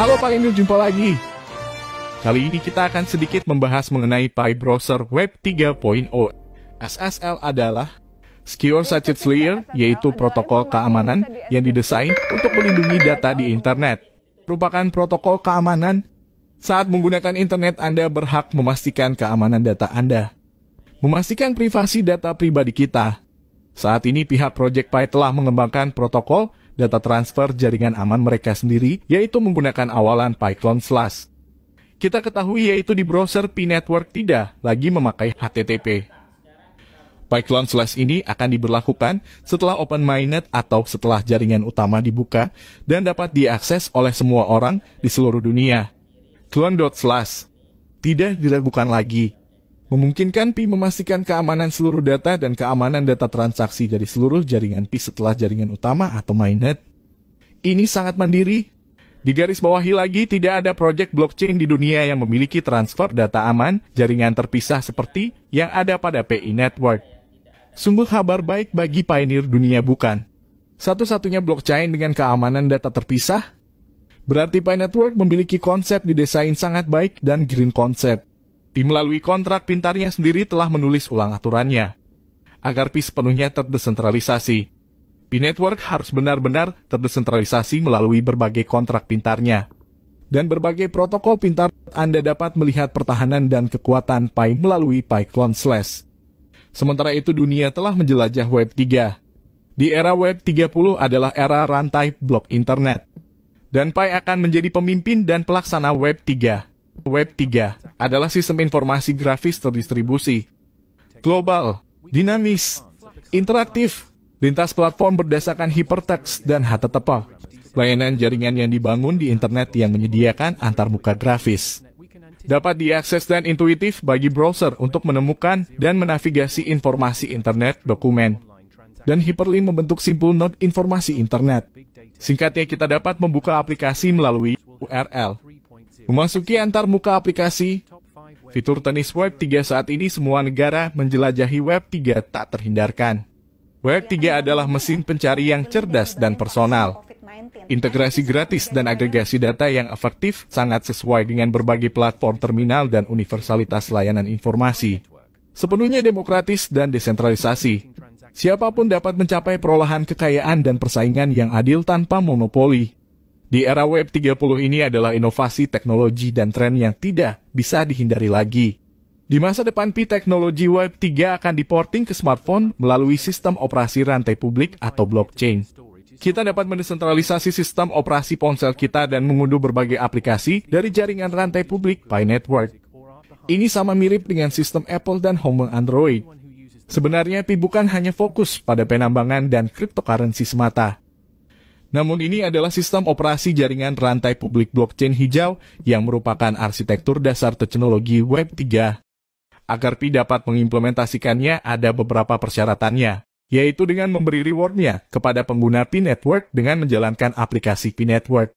Halo Pak Emil, jumpa lagi. Kali ini kita akan sedikit membahas mengenai Pi Browser Web 3.0. SSL adalah Secure Sachet Layer, yaitu protokol keamanan yang didesain untuk melindungi data di internet. Merupakan protokol keamanan saat menggunakan internet Anda berhak memastikan keamanan data Anda. Memastikan privasi data pribadi kita. Saat ini pihak Project Pi telah mengembangkan protokol data transfer jaringan aman mereka sendiri, yaitu menggunakan awalan Python slash. Kita ketahui yaitu di browser P-Network tidak lagi memakai HTTP. Python slash ini akan diberlakukan setelah Open Mainnet atau setelah jaringan utama dibuka dan dapat diakses oleh semua orang di seluruh dunia. Clone tidak diragukan lagi memungkinkan Pi memastikan keamanan seluruh data dan keamanan data transaksi dari seluruh jaringan Pi setelah jaringan utama atau mainnet. Ini sangat mandiri. Di garis bawahi lagi, tidak ada proyek blockchain di dunia yang memiliki transfer data aman, jaringan terpisah seperti yang ada pada PI Network. Sungguh kabar baik bagi pioneer dunia bukan? Satu-satunya blockchain dengan keamanan data terpisah Berarti Pi Network memiliki konsep didesain sangat baik dan green konsep. Tim melalui kontrak pintarnya sendiri telah menulis ulang aturannya. Agar PIS sepenuhnya terdesentralisasi. P-Network harus benar-benar terdesentralisasi melalui berbagai kontrak pintarnya. Dan berbagai protokol pintar Anda dapat melihat pertahanan dan kekuatan PI melalui PI Clone Slash. Sementara itu dunia telah menjelajah Web 3. Di era Web 30 adalah era rantai blok internet. Dan PI akan menjadi pemimpin dan pelaksana Web 3. Web 3 adalah sistem informasi grafis terdistribusi. Global, dinamis, interaktif, lintas platform berdasarkan hiperteks dan HTTP. Layanan jaringan yang dibangun di internet yang menyediakan antarmuka grafis. Dapat diakses dan intuitif bagi browser untuk menemukan dan menavigasi informasi internet dokumen. Dan hyperlink membentuk simpul node informasi internet. Singkatnya kita dapat membuka aplikasi melalui URL. Memasuki antarmuka aplikasi, fitur tenis Web 3 saat ini semua negara menjelajahi Web 3 tak terhindarkan. Web 3 adalah mesin pencari yang cerdas dan personal. Integrasi gratis dan agregasi data yang efektif sangat sesuai dengan berbagai platform terminal dan universalitas layanan informasi. Sepenuhnya demokratis dan desentralisasi. Siapapun dapat mencapai perolahan kekayaan dan persaingan yang adil tanpa monopoli. Di era Web 30 ini adalah inovasi teknologi dan tren yang tidak bisa dihindari lagi. Di masa depan, P teknologi Web 3 akan diporting ke smartphone melalui sistem operasi rantai publik atau blockchain. Kita dapat mendesentralisasi sistem operasi ponsel kita dan mengunduh berbagai aplikasi dari jaringan rantai publik pi network. Ini sama mirip dengan sistem Apple dan Home Android. Sebenarnya, pi bukan hanya fokus pada penambangan dan cryptocurrency semata, namun ini adalah sistem operasi jaringan rantai publik blockchain hijau yang merupakan arsitektur dasar teknologi Web 3. Agar Pi dapat mengimplementasikannya ada beberapa persyaratannya, yaitu dengan memberi rewardnya kepada pengguna Pi Network dengan menjalankan aplikasi Pi Network.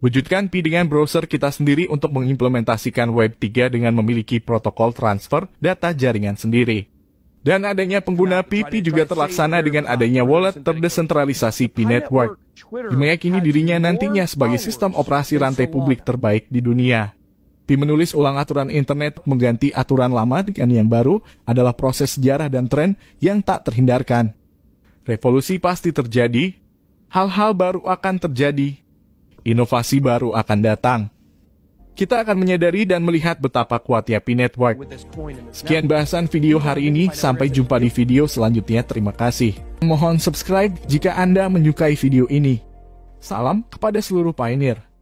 Wujudkan Pi dengan browser kita sendiri untuk mengimplementasikan Web 3 dengan memiliki protokol transfer data jaringan sendiri dan adanya pengguna PP juga terlaksana dengan adanya wallet terdesentralisasi P Network. Meyakini dirinya nantinya sebagai sistem operasi rantai publik terbaik di dunia. Pi menulis ulang aturan internet mengganti aturan lama dengan yang baru adalah proses sejarah dan tren yang tak terhindarkan. Revolusi pasti terjadi, hal-hal baru akan terjadi, inovasi baru akan datang kita akan menyadari dan melihat betapa kuatnya Pi Network. Sekian bahasan video hari ini, sampai jumpa di video selanjutnya. Terima kasih. Mohon subscribe jika Anda menyukai video ini. Salam kepada seluruh pioneer.